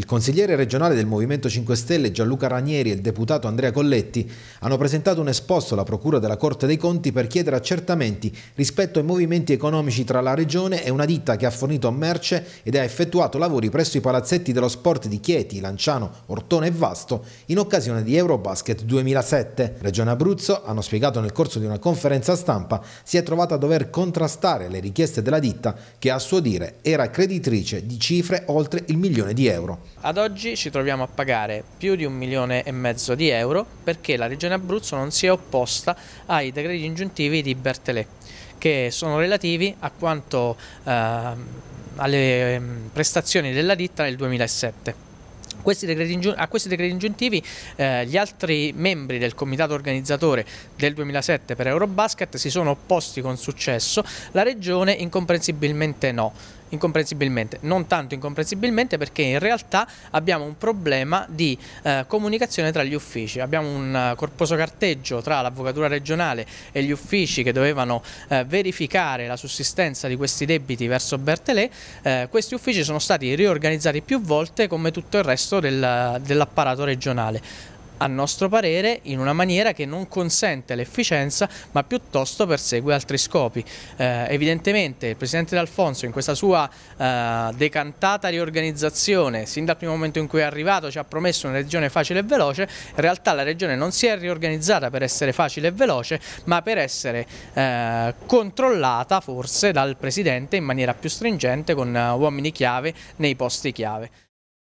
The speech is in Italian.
Il consigliere regionale del Movimento 5 Stelle Gianluca Ranieri e il deputato Andrea Colletti hanno presentato un esposto alla Procura della Corte dei Conti per chiedere accertamenti rispetto ai movimenti economici tra la regione e una ditta che ha fornito merce ed ha effettuato lavori presso i palazzetti dello sport di Chieti, Lanciano, Ortone e Vasto in occasione di Eurobasket 2007. Regione Abruzzo, hanno spiegato nel corso di una conferenza stampa, si è trovata a dover contrastare le richieste della ditta che a suo dire era creditrice di cifre oltre il milione di euro. Ad oggi ci troviamo a pagare più di un milione e mezzo di euro perché la Regione Abruzzo non si è opposta ai decreti ingiuntivi di Bertelè che sono relativi a quanto, eh, alle ehm, prestazioni della ditta nel 2007. Questi a questi decreti ingiuntivi eh, gli altri membri del comitato organizzatore del 2007 per Eurobasket si sono opposti con successo, la Regione incomprensibilmente no incomprensibilmente, non tanto incomprensibilmente perché in realtà abbiamo un problema di eh, comunicazione tra gli uffici, abbiamo un uh, corposo carteggio tra l'avvocatura regionale e gli uffici che dovevano eh, verificare la sussistenza di questi debiti verso Bertelè, eh, questi uffici sono stati riorganizzati più volte come tutto il resto del, dell'apparato regionale a nostro parere in una maniera che non consente l'efficienza ma piuttosto persegue altri scopi. Eh, evidentemente il Presidente D'Alfonso in questa sua eh, decantata riorganizzazione sin dal primo momento in cui è arrivato ci ha promesso una regione facile e veloce, in realtà la regione non si è riorganizzata per essere facile e veloce ma per essere eh, controllata forse dal Presidente in maniera più stringente con eh, uomini chiave nei posti chiave.